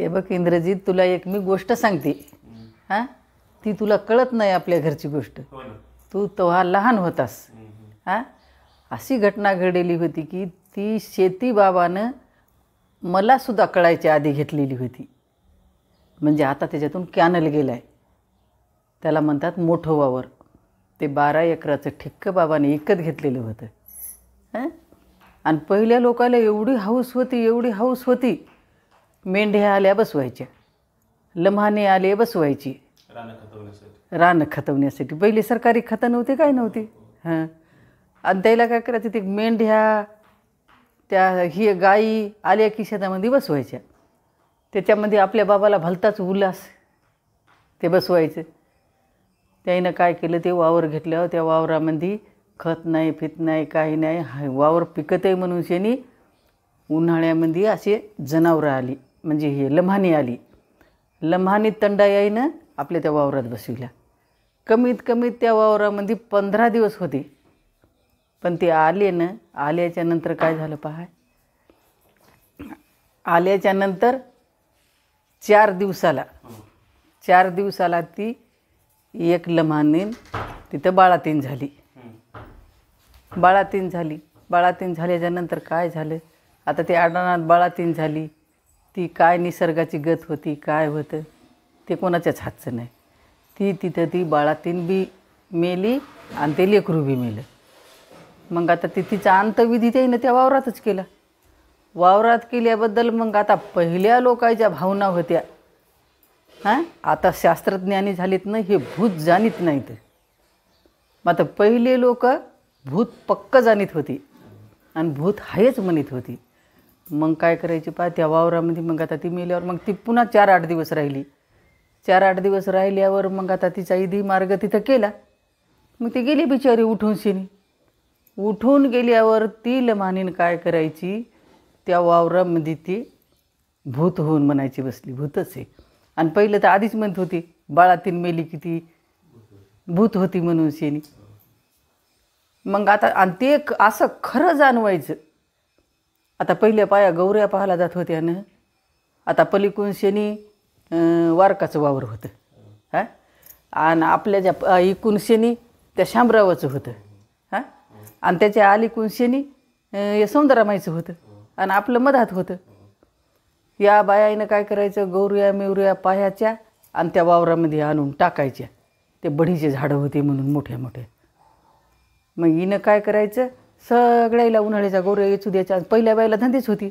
हे बघ इंद्रजीत तुला एक मी गोष्ट सांगते हां ती तुला कळत नाही आपल्या घरची गोष्ट हो तू तेव्हा लहान होतास हां अशी घटना घडलेली होती की ती शेती बाबानं मलासुद्धा कळायच्या आधी घेतलेली होती म्हणजे आता त्याच्यातून कॅनल गेलाय त्याला म्हणतात मोठं वावर ते बारा एकराचं ठिक्कं बाबाने एकच घेतलेलं होतं हां आणि पहिल्या लोकाला एवढी हाऊस होती एवढी हाऊस होती मेंढ्या आल्या बसवायच्या लम्हाने आले बसवायची रान खतवण्यासाठी पहिले सरकारी खतं नव्हते काय नव्हते हां आणि त्याला काय करायचं ते मेंढ्या त्या ही गाई आल्या की शेतामध्ये बसवायच्या त्याच्यामध्ये आपल्या बाबाला भलताच उल्हास ते बसवायचं त्याईनं काय केलं ते वावर घेतलं त्या वावरामध्ये खत नाही फित नाही काही नाही हा वावर पिकतही म्हणून शेनी उन्हाळ्यामध्ये असे जनावरं आली म्हणजे हे लम्हाणी आली लम्हानी तंडायाईनं आपल्या त्या वावरात बसविल्या कमीत कमी त्या वावरामध्ये पंधरा दिवस होते पण ते आले ना आल्याच्या नंतर काय झालं पहा आल्याच्या नंतर चार दिवसाला चार दिवसाला ती एक लम्हानीन तिथं बाळातीन झाली बाळातीन झाली बाळातीन झाल्याच्यानंतर काय झालं आता ती आडनात बाळातीन झाली ती काय निसर्गाची गत होती काय होतं ते कोणाच्याच हातचं नाही ती तिथं ती बाळातीन बी मेली आणि ते लेकरू बी मेलं मग आता ती तिचा अंतविधी त्याईनं त्या वावरातच केला वावरात केल्याबद्दल मग आता पहिल्या लोकांच्या भावना होत्या हां आता शास्त्रज्ञानी झालीत ना हे भूत जाणीत नाहीत मग आता पहिले लोक भूत पक्क जाणीत होती आणि भूत हायच म्हणत होती मग काय करायची पा त्या वावरामध्ये मग आता ती मेल्यावर मग ती पुन्हा चार आठ दिवस राहिली चार आठ दिवस राहिल्यावर मग आता तिचा इधी मार्ग तिथं केला मग ती गेली बिचारी उठून शिनी उठून गेल्यावर ती लमानीन काय करायची त्या वावरामध्ये ती भूत होऊन म्हणायची बसली भूतच आहे आणि पहिलं तर आधीच म्हणत होती बाळातीन मेली किती भूत होती म्हणून शेनी मग आता आणि ते असं खरं जाणवायचं आता पहिल्या पाया गौऱ्या पाहायला जात होत्यानं आता पलीकून शनी वारकाचं वावर होतं हां आणि आपल्या ज्या एकूण शनी त्या शामरावाचं होतं हां आणि त्याच्या आलीकून शनी या सौंदरामाईचं होतं आणि आपलं मधात होतं या बायानं काय करायचं गौऱ्या मेवऱ्या पायाच्या आणि त्या वावरामध्ये आणून टाकायच्या ते बढीचे झाडं होते म्हणून मोठ्या मोठ्या मग हिनं काय करायचं सगळ्याला उन्हाळ्याच्या गोऱ्या येचू द्यायच्या पहिल्या बायला धंदेच होती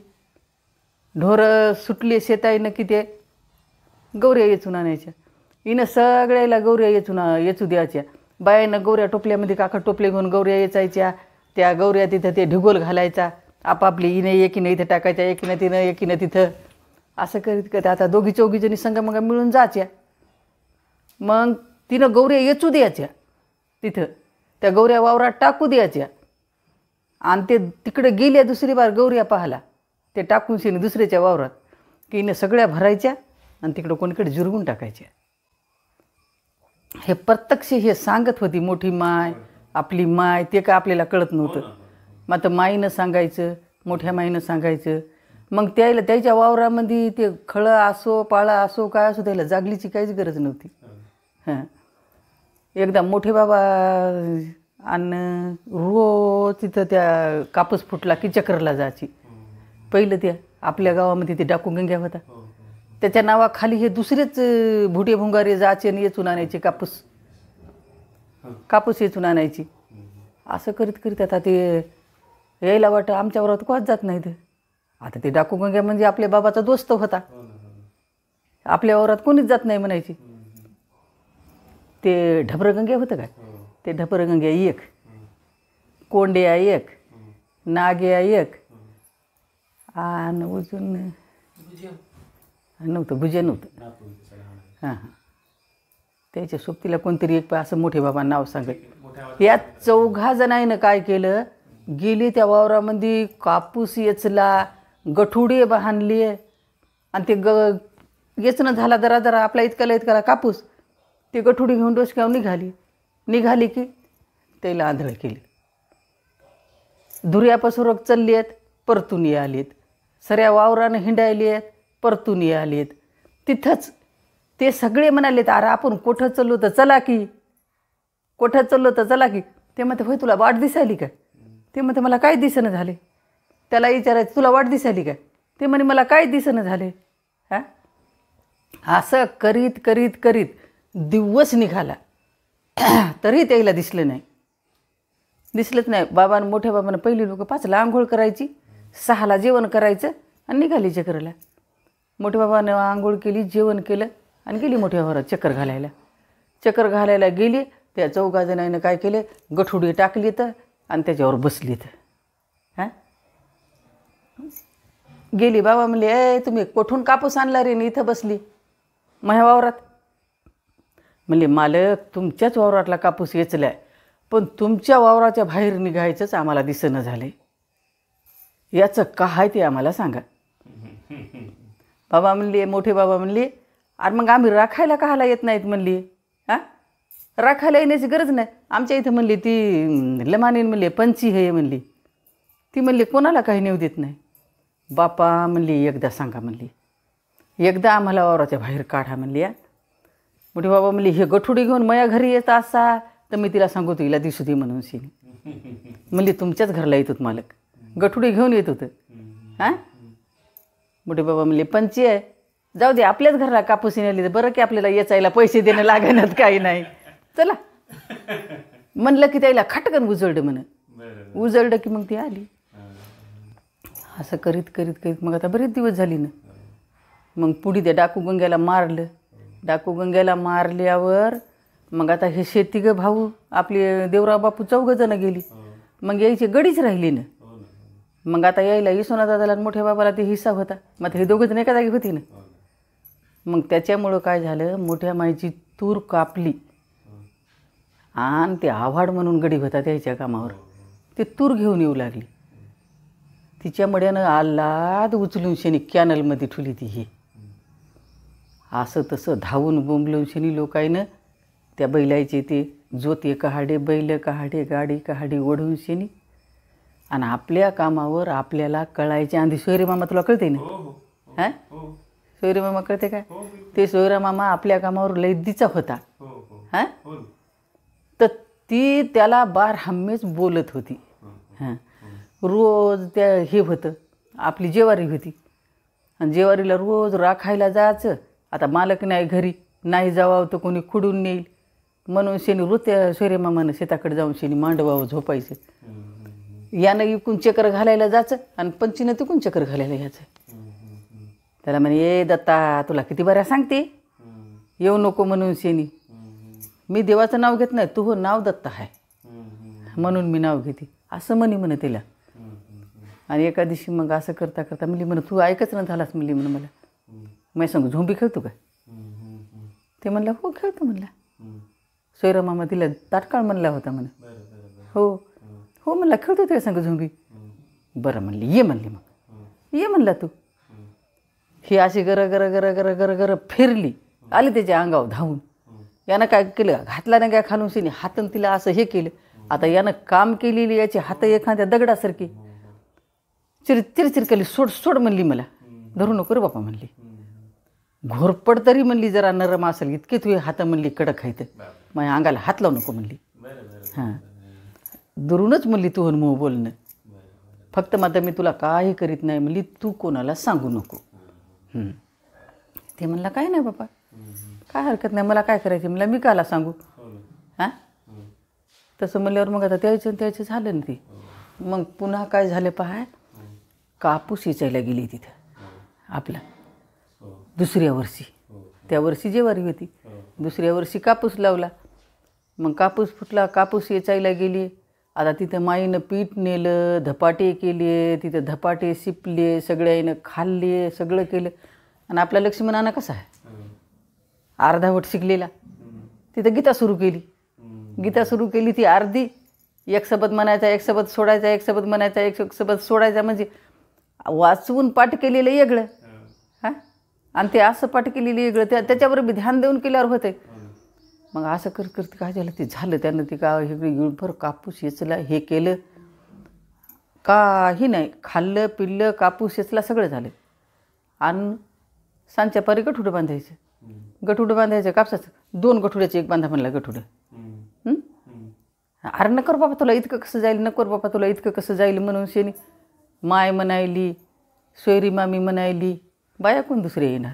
ढोरं सुटली शेताईनं की ते गौऱ्या येचून आणायच्या हिनं सगळ्याला गौऱ्या येचून येचू द्यायच्या बायानं गौऱ्या टोपल्यामध्ये काका टोपले घेऊन गौऱ्या येचायच्या त्या गौऱ्या तिथं ते ढिगोल घालायचा आपापली हिने एकीनं इथं टाकायच्या एकीनं तिनं एकीनं तिथं असं करीत करत आता दोघी चौघीजणी संगमंगा मिळून जायच्या मग तिनं गौऱ्या येचू द्यायच्या तिथं त्या गौऱ्या वावरात टाकू द्यायच्या आणि ते तिकडे गेल्या दुसरी बार गौऱ्या पाहला ते टाकून शिने दुसऱ्याच्या वावरात की हिने सगळ्या भरायच्या आणि तिकडं कोणीकडे जुरगून टाकायच्या हे प्रत्यक्ष हे सांगत होती मोठी माय आपली माय ते काय आपल्याला कळत नव्हतं मग आता माईनं सांगायचं मोठ्या माईनं सांगायचं मग त्याला त्याच्या वावरामध्ये ते खळं असो पाळा असो काय असो त्याला जागलीची काहीच गरज नव्हती हां एकदा मोठे बाबा आणि रोज तिथं त्या कापूस फुटला की चक्रला जायची पहिलं त्या आपल्या गावामध्ये ते डाकू गंग्या होता हो, हो, हो. त्याच्या नावाखाली हे दुसरेच भुटे भुंगारे जायचे आणि येचून आणायचे कापूस कापूस येचून आणायची असं करीत करीत आता ते यायला वाटतं आमच्या वरात कोच जात नाही ते आता ते डाकू गंग्या म्हणजे आपल्या बाबाचा दोस्त होता आपल्या वरात कोणीच जात नाही म्हणायची ते ढबरगंग्या होतं काय ते ढपरगंगे एक आहे एक आहे एक आणि अजून नव्हतं भुजे नव्हतं हां हां त्याच्या सोबतीला कोणतरी एक असं मोठे बाबा नाव सांगत या चौघा जणांनी काय केलं गेली त्या वावरामध्ये कापूस येचला गठुडे आहे आणि ते ग येचणं झाला दरा जरा आपला इतकाला इतकाला कापूस ते गठुडी घेऊन डोसक्यावर निघाली निघाली की त्याला आंधळ केली धुऱ्यापासून रोग चालली आहेत परतून आलीत सऱ्या वावरानं हिंडायली आहेत परतून आलीत तिथंच ते सगळे म्हणालेत अरे आपण कुठं चाललो तर चला की कोठं चाललो तर चला की ते म्हणते होय तुला वाट दिसायली का ते म्हणते मला काय दिसणं झाले त्याला विचारायचं तुला वाट दिसायली का ते म्हणे मला काय दिसणं झाले हां असं करीत करीत करीत दिवस निघाला तरी त्याला दिसलं नाही दिसलंच नाही बाबानं मोठ्या बाबानं पहिली लोकं पाचला आंघोळ करायची सहाला जेवण करायचं आणि निघाली चक्करला मोठ्या बाबानं आंघोळ केली जेवण केलं आणि गेली मोठ्या भावात चक्कर घालायला चक्कर घालायला गेली त्या चौघा काय केले गठुडी टाकली तर आणि त्याच्यावर बसली तर हां गेली बाबा म्हणले ए तुम्ही कोठून कापूस आणला रे इथं बसली माझ्या वावरात म्हणले मालक तुमच्याच वावरातला कापूस वेचला पण तुमच्या वावराच्या बाहेर निघायचंच आम्हाला दिसणं झालं याचं का आहे ते आम्हाला सांगा बाबा म्हणले मोठे बाबा म्हणले अरे मग आम्ही राखायला कहाला येत नाहीत म्हणली हां राखायला येण्याची गरज नाही आमच्या इथं म्हणली ती लमाने म्हणले पंची हे म्हणली ती म्हणली कोणाला काही नेऊ देत नाही बापा म्हणली एकदा सांगा म्हणली एकदा आम्हाला वावराच्या बाहेर काढा म्हणली या म्हणजे बाबा म्हणली हे गठुडी घेऊन माझ्या घरी येत असा तर मी तिला सांगू तिला दिसू दे म्हणून शिनी म्हणली तुमच्याच घरला येत होत मालक गठुडी घेऊन येत होतं हा मोठे बाबा म्हणले पंची आहे जाऊ दे आपल्याच घरला कापूस आली तर बरं की आपल्याला येचायला पैसे देणं लागणार काही नाही चला म्हणलं की त्याला खटकन उजळलं म्हण उजळलं की मग ती आली असं करीत करीत करीत मग आता बरेच दिवस झाली ना मग पुढी त्या डाकू गंग्याला मारलं डाकू गंग्याला मारल्यावर मग आता हे शेती ग भाऊ आपली देवराव बापू जण गेली हो. मग यायची गडीच राहिली ना हो हो मग आता यायला इसोना दादाला मोठ्या बाबाला ते हिस्सा होता मग हे जण एका जागी होती ना मग त्याच्यामुळं काय झालं मोठ्या माईची तूर कापली आणि ते आव्हाड म्हणून गडी होता त्याच्या कामावर ते तूर घेऊन येऊ लागली तिच्या मड्यानं आल्हाद उचलून शेणी कॅनलमध्ये ठुली ती ही असं तसं धावून बोंबलून शनी लोकायनं त्या बैलायचे ते जोते कहाडे बैल कहाडे गाडी कहाडी ओढून शनी आणि आपल्या कामावर आपल्याला कळायचे आणि सोयरे मामा तुला कळते ना हो, हो, हो. हा सोयरे मामा कळते काय ते सोयरा मामा आपल्या कामावर लैदीचा होता हा तर ती त्याला बार हम्मेच बोलत होती हां रोज त्या हे होतं आपली जेवारी होती आणि जेवारीला रोज राखायला जायचं आता मालक नाही घरी नाही जावावं तर कोणी खुडून नेईल म्हणून शेणी वृत्या सूर्यमामानं शेताकडे जाऊन शेनी मांडवावं झोपायचं यानं इकून चक्र घालायला जायचं आणि पंचीनं तिकून चक्र घालायला यायचं त्याला म्हणे ये दत्ता तुला किती बऱ्या सांगते येऊ नको म्हणून शेणी मी देवाचं नाव घेत नाही तू हो नाव दत्ता आहे म्हणून मी नाव घेते असं म्हणे म्हणे तिला आणि एका दिवशी मग असं करता करता मिली म्हण तू ऐकच ना झालास मिली म्हण मला मी सांगू झोंबी खेळतो का ते म्हणलं हो खेळतो म्हणला सोयरामा तिला ताटकाळ म्हणला होता म्हणा हो हो म्हणला खेळतो तुला सांगू झोंबी बरं म्हणली ये म्हणली मग ये म्हणला तू ही अशी गर गर गर गर गर गर फिरली आली त्याच्या अंगावर धावून यानं काय केलं घातला ना काय खालून हातन तिला असं हे केलं आता यानं काम केलेली याची हात एखाद्या दगडासारखी चिर चिरचिर केली सोड सोड म्हणली मला धरू नको रे बापा म्हणली घोरपड तरी म्हणली जरा नरम असेल इतकी तू हातं म्हणली कडक आहे मग अंगाला हात लावू नको म्हणली हां दुरूनच म्हणली तू हनुमो बोलणं फक्त मात्र मी तुला काही करीत नाही म्हणली तू कोणाला सांगू नको ते म्हणला काय नाही बाबा काय हरकत नाही मला काय करायचं म्हणलं मी काला सांगू हो हां तसं म्हणल्यावर मग आता त्याचे त्याचे झालं ना ते हो. मग पुन्हा काय झालं पहा कापूस इचायला गेली तिथं हो. आपला दुसऱ्या वर्षी हो. त्या वर्षी जेवारी होती हो. दुसऱ्या वर्षी कापूस लावला मग कापूस फुटला कापूस येचायला गेली आता तिथं माईनं पीठ नेलं धपाटे केले तिथं धपाटे शिपले सगळ्यानं खाल्ले सगळं केलं आणि आपला लक्ष्मणानं कसा आहे हो. अर्धावट शिकलेला तिथं गीता सुरू केली गीता सुरू केली ती अर्धी एक सबत म्हणायचा एक सोबत सोडायचा एक सोबत म्हणायचा एक सोबत सोडायचा म्हणजे वाचवून पाठ केलेलं वेगळं आणि ते असं केलेली वेगळं त्या त्याच्यावर बी ध्यान देऊन केल्यावर होते मग असं कर करत काय झालं ते झालं त्यानं ते का हे भर कापूस येचला हे केलं काही नाही खाल्लं पिल्लं कापूस येचला सगळं झालं आणि सांच्या पारी गठुडं बांधायचं गठुडं बांधायचं कापसाचं दोन गठुड्याचे एक बांधा म्हणला गठुडं अरे नकर बाबा तुला इतकं कसं जाईल नकर बाबा तुला इतकं कसं जाईल म्हणून शेनी माय म्हणायली सोयरी मामी म्हणायली बाया कोण दुसरे येणार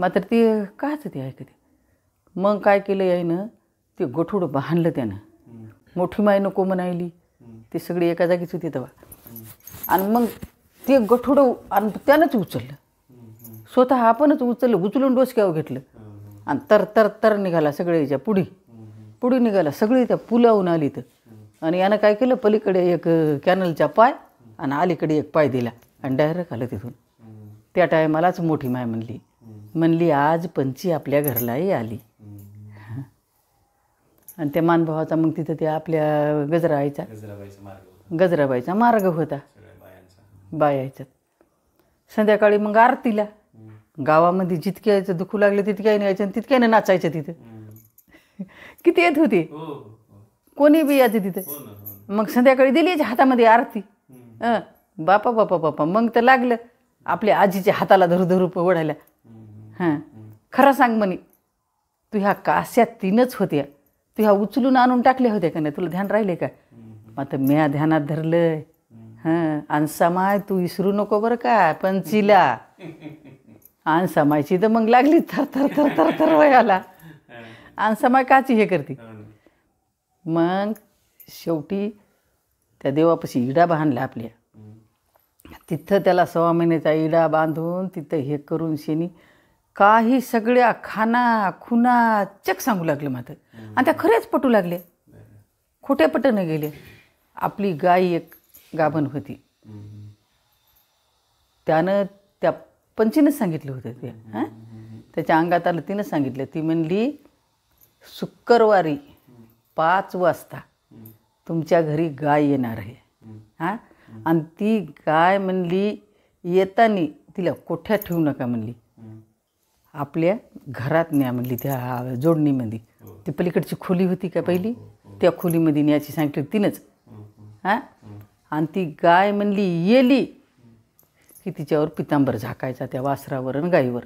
मात्र ते काच ती ऐकते मग काय केलं याईनं ते गोठूड बांधलं त्यानं मोठी माय नको म्हणायली ती सगळी एका जागीच होती तेव्हा आणि मग ते गठुड आणि त्यानंच उचललं स्वतः आपणच उचललं उचलून डोसक्यावर घेतलं आणि तर तर तर निघाला याच्या पुढी पुढे निघाला सगळी त्या पुलावून आली तर आणि यानं काय केलं पलीकडे एक कॅनलचा पाय आणि अलीकडे एक पाय दिला आणि डायरेक्ट आलं तिथून त्या टायमालाच मोठी माय म्हणली म्हणली आज पंची आपल्या घरलाही आली आणि त्या मानभावाचा मग तिथं त्या आपल्या गजराबाईचा गजराबाईचा मार्ग होता बायाचा संध्याकाळी मग आरतीला गावामध्ये जितके यायचं दुखू लागले आईने यायचं आणि तितक्याने नाचायचं तिथं किती येत होती हो, हो. कोणी बी यायचं तिथं हो मग संध्याकाळी दिली हातामध्ये आरती बापा बापा बापा मग तर लागलं आपल्या आजीच्या हाताला धरू धरू पवडायला हां खरं सांग म्हणे तू ह्या कास्या तीनच होत्या तू ह्या उचलून आणून टाकल्या होत्या का नाही तुला ध्यान राहिले का आता म्या ध्यानात धरलंय हां आणि समाय तू विसरू नको बरं का पंचीला आणि समायची तर मग लागली थर थर थर थर थर वयाला आणि समाय काची हे करते मग शेवटी त्या देवापाशी इडा बहाणला आपल्या तिथं त्याला सव्वा महिन्याचा इडा बांधून तिथं हे करून शेणी काही सगळ्या खाना खुना चक सांगू लागले मात्र आणि त्या खरेच पटू लागले खोट्या पटनं गेले आपली गाय एक गाभण होती त्यानं त्या पंचीनं सांगितलं होतं ते हां त्याच्या अंगात आलं तिनं सांगितलं ती म्हणली शुक्रवारी पाच वाजता तुमच्या घरी गाय येणार आहे हां आणि ती गाय म्हणली येतानी तिला कोठ्यात ठेवू नका म्हणली आपल्या घरात न्या म्हणली त्या जोडणीमध्ये ती पलीकडची खोली होती का पहिली त्या खोलीमध्ये न्यायची सांगितली तिनंच हां आणि ती गाय म्हणली येली की तिच्यावर पितांबर झाकायचा त्या वासरावर आणि गाईवर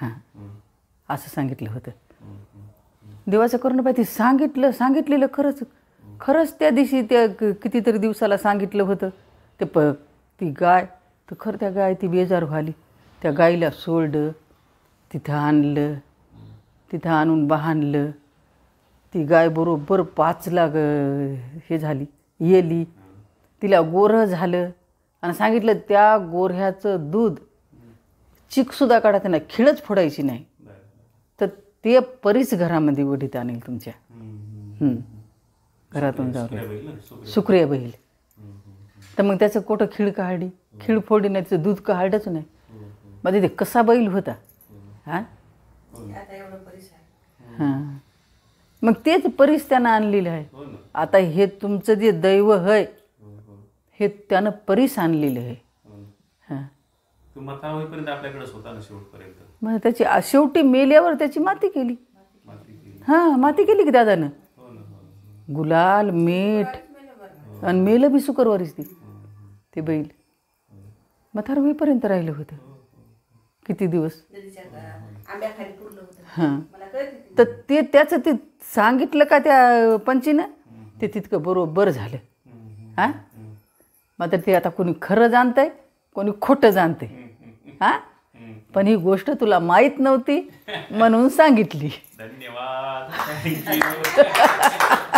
हां असं सांगितलं होतं देवाचं करून पाहिजे सांगितलं सांगितलेलं खरंच खरंच त्या दिवशी त्या कितीतरी दिवसाला सांगितलं होतं ते प ती गाय तर खरं त्या गाय ती बेजार व्हाली त्या गायीला सोडलं तिथं आणलं तिथं आणून बहाणलं ती गाय बरोबर पाचला ग हे झाली येली तिला गोरं झालं आणि सांगितलं त्या गोऱ्ह्याचं दूध चिकसुद्धा काढा त्यांना खिळच फोडायची नाही तर ते परीच घरामध्ये वडीत आणेल तुमच्या घरातून जाऊ शुक्रिया बहील तर मग त्याचं कोठं खिळ काढी खिळ फोडी नाही त्याचं दूध काढच नाही मग तिथे कसा बैल होता हा हो हां मग तेच परीस त्यानं आणलेलं आहे हो आता हे तुमचं जे दैव आहे हो, हे त्यानं परीस आणलेलं आहे हां मग त्याची शेवटी मेल्यावर त्याची माती केली हां माती केली की दादानं गुलाल मीठ आणि मेलं बी शुक्रवारीच ती ते बैल मथार होईपर्यंत राहिलं होतं किती दिवस हां तर ते त्याचं ते सांगितलं का त्या पंचीनं ते तितकं बरोबर झालं हां मात्र ते आता कोणी खरं जाणतंय कोणी खोटं जाणतं आहे हां पण ही गोष्ट तुला माहीत नव्हती म्हणून सांगितली धन्यवाद